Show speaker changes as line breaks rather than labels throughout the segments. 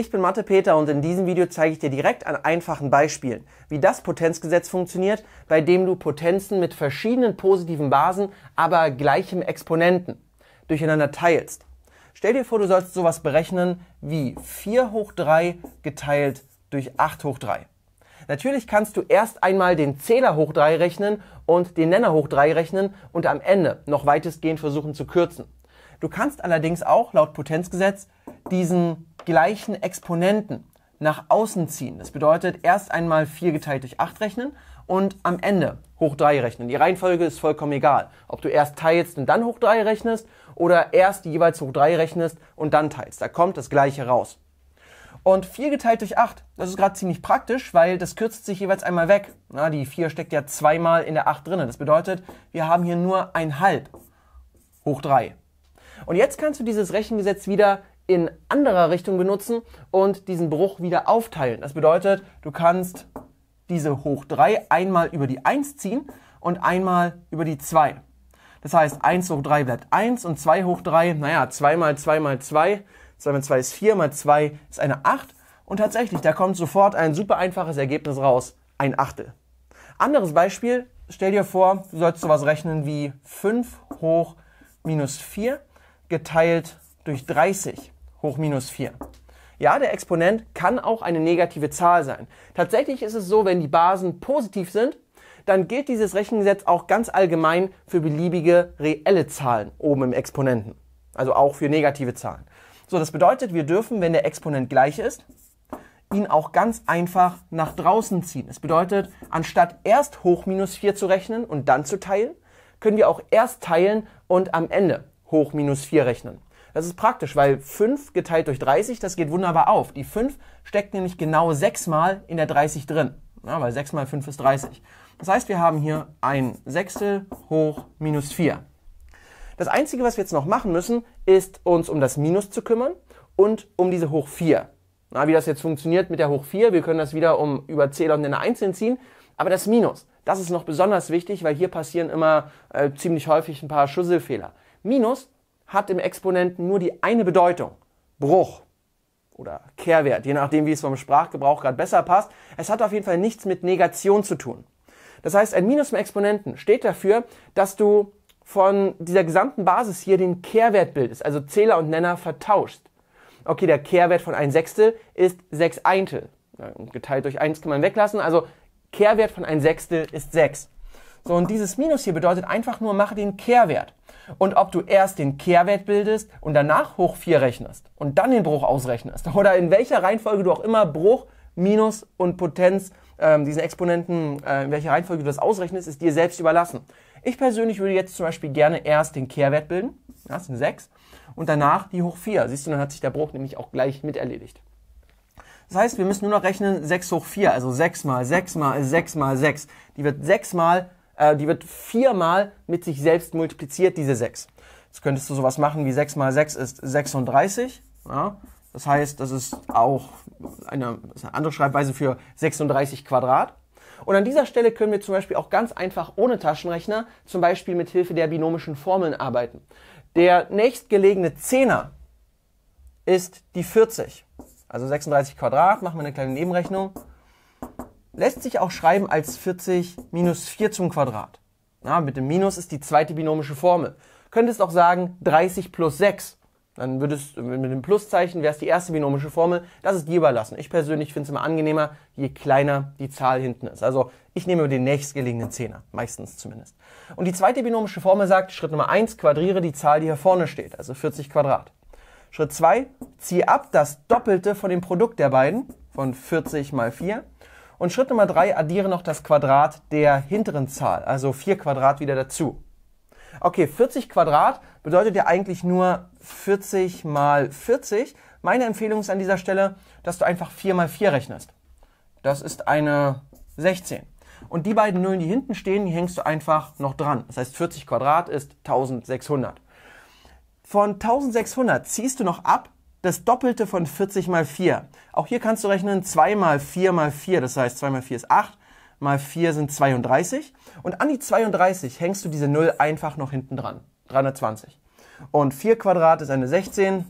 Ich bin Mathe Peter und in diesem Video zeige ich dir direkt an einfachen Beispielen, wie das Potenzgesetz funktioniert, bei dem du Potenzen mit verschiedenen positiven Basen, aber gleichem Exponenten durcheinander teilst. Stell dir vor, du sollst sowas berechnen wie 4 hoch 3 geteilt durch 8 hoch 3. Natürlich kannst du erst einmal den Zähler hoch 3 rechnen und den Nenner hoch 3 rechnen und am Ende noch weitestgehend versuchen zu kürzen. Du kannst allerdings auch laut Potenzgesetz diesen gleichen Exponenten nach außen ziehen. Das bedeutet erst einmal 4 geteilt durch 8 rechnen und am Ende hoch 3 rechnen. Die Reihenfolge ist vollkommen egal. Ob du erst teilst und dann hoch 3 rechnest oder erst jeweils hoch 3 rechnest und dann teilst. Da kommt das gleiche raus. Und 4 geteilt durch 8, das ist gerade ziemlich praktisch, weil das kürzt sich jeweils einmal weg. Na, die 4 steckt ja zweimal in der 8 drin. Das bedeutet, wir haben hier nur ein halb hoch 3. Und jetzt kannst du dieses Rechengesetz wieder in anderer Richtung benutzen und diesen Bruch wieder aufteilen. Das bedeutet, du kannst diese hoch 3 einmal über die 1 ziehen und einmal über die 2. Das heißt, 1 hoch 3 bleibt 1 und 2 hoch 3, naja, 2 mal 2 mal 2, 2 mal 2 ist 4, mal 2 ist eine 8. Und tatsächlich, da kommt sofort ein super einfaches Ergebnis raus, ein Achtel. Anderes Beispiel, stell dir vor, du sollst sowas rechnen wie 5 hoch minus 4 geteilt durch 30 hoch minus 4. Ja, der Exponent kann auch eine negative Zahl sein. Tatsächlich ist es so, wenn die Basen positiv sind, dann gilt dieses Rechengesetz auch ganz allgemein für beliebige reelle Zahlen oben im Exponenten. Also auch für negative Zahlen. So, das bedeutet, wir dürfen, wenn der Exponent gleich ist, ihn auch ganz einfach nach draußen ziehen. Das bedeutet, anstatt erst hoch minus 4 zu rechnen und dann zu teilen, können wir auch erst teilen und am Ende hoch minus 4 rechnen. Das ist praktisch, weil 5 geteilt durch 30, das geht wunderbar auf. Die 5 steckt nämlich genau 6 mal in der 30 drin, ja, weil 6 mal 5 ist 30. Das heißt, wir haben hier ein Sechstel hoch minus 4. Das Einzige, was wir jetzt noch machen müssen, ist uns um das Minus zu kümmern und um diese hoch 4. Na, wie das jetzt funktioniert mit der hoch 4, wir können das wieder um über Zähler und Nenner einzeln ziehen, aber das Minus, das ist noch besonders wichtig, weil hier passieren immer äh, ziemlich häufig ein paar Schusselfehler. Minus hat im Exponenten nur die eine Bedeutung. Bruch oder Kehrwert, je nachdem, wie es vom Sprachgebrauch gerade besser passt. Es hat auf jeden Fall nichts mit Negation zu tun. Das heißt, ein Minus im Exponenten steht dafür, dass du von dieser gesamten Basis hier den Kehrwert bildest, also Zähler und Nenner vertauscht. Okay, der Kehrwert von 1 Sechstel ist 6 Eintel. Geteilt durch 1 kann man weglassen, also Kehrwert von 1 Sechstel ist 6. So, und dieses Minus hier bedeutet einfach nur, mache den Kehrwert. Und ob du erst den Kehrwert bildest und danach hoch 4 rechnest und dann den Bruch ausrechnest oder in welcher Reihenfolge du auch immer Bruch, Minus und Potenz, ähm, diesen Exponenten, äh, in welcher Reihenfolge du das ausrechnest, ist dir selbst überlassen. Ich persönlich würde jetzt zum Beispiel gerne erst den Kehrwert bilden, das ist eine 6, und danach die hoch 4. Siehst du, dann hat sich der Bruch nämlich auch gleich mit erledigt. Das heißt, wir müssen nur noch rechnen 6 hoch 4, also 6 mal 6 mal 6 mal 6. Die wird 6 mal äh, die wird viermal mit sich selbst multipliziert, diese 6. Jetzt könntest du sowas machen wie 6 mal 6 ist 36. Ja? Das heißt, das ist auch eine, ist eine andere Schreibweise für 36 Quadrat. Und an dieser Stelle können wir zum Beispiel auch ganz einfach ohne Taschenrechner, zum Beispiel mit Hilfe der binomischen Formeln arbeiten. Der nächstgelegene Zehner ist die 40. Also 36 Quadrat, machen wir eine kleine Nebenrechnung lässt sich auch schreiben als 40 minus 4 zum Quadrat. Na, mit dem Minus ist die zweite binomische Formel. Könntest auch sagen 30 plus 6. Dann würdest mit dem Pluszeichen wäre es die erste binomische Formel. Das ist dir überlassen. Ich persönlich finde es immer angenehmer, je kleiner die Zahl hinten ist. Also ich nehme den nächstgelegenen Zehner, meistens zumindest. Und die zweite binomische Formel sagt, Schritt Nummer 1, quadriere die Zahl, die hier vorne steht, also 40 Quadrat. Schritt 2, ziehe ab das Doppelte von dem Produkt der beiden, von 40 mal 4 und Schritt Nummer drei, addiere noch das Quadrat der hinteren Zahl, also vier Quadrat wieder dazu. Okay, 40 Quadrat bedeutet ja eigentlich nur 40 mal 40. Meine Empfehlung ist an dieser Stelle, dass du einfach 4 mal 4 rechnest. Das ist eine 16. Und die beiden Nullen, die hinten stehen, die hängst du einfach noch dran. Das heißt, 40 Quadrat ist 1600. Von 1600 ziehst du noch ab das Doppelte von 40 mal 4. Auch hier kannst du rechnen 2 mal 4 mal 4, das heißt 2 mal 4 ist 8, mal 4 sind 32. Und an die 32 hängst du diese 0 einfach noch hinten dran, 320. Und 4 Quadrat ist eine 16,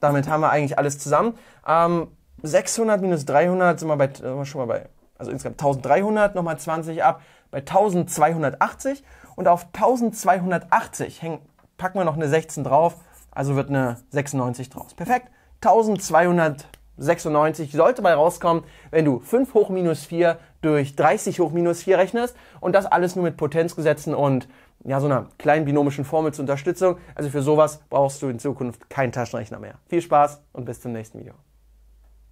damit haben wir eigentlich alles zusammen. Ähm, 600 minus 300 sind wir, bei, sind äh, wir schon mal bei, also insgesamt 1300, nochmal 20 ab, bei 1280. Und auf 1280 häng, packen wir noch eine 16 drauf also wird eine 96 draus. Perfekt. 1296 sollte bei rauskommen, wenn du 5 hoch minus 4 durch 30 hoch minus 4 rechnest und das alles nur mit Potenzgesetzen und ja, so einer kleinen binomischen Formel zur Unterstützung. Also für sowas brauchst du in Zukunft keinen Taschenrechner mehr. Viel Spaß und bis zum nächsten Video.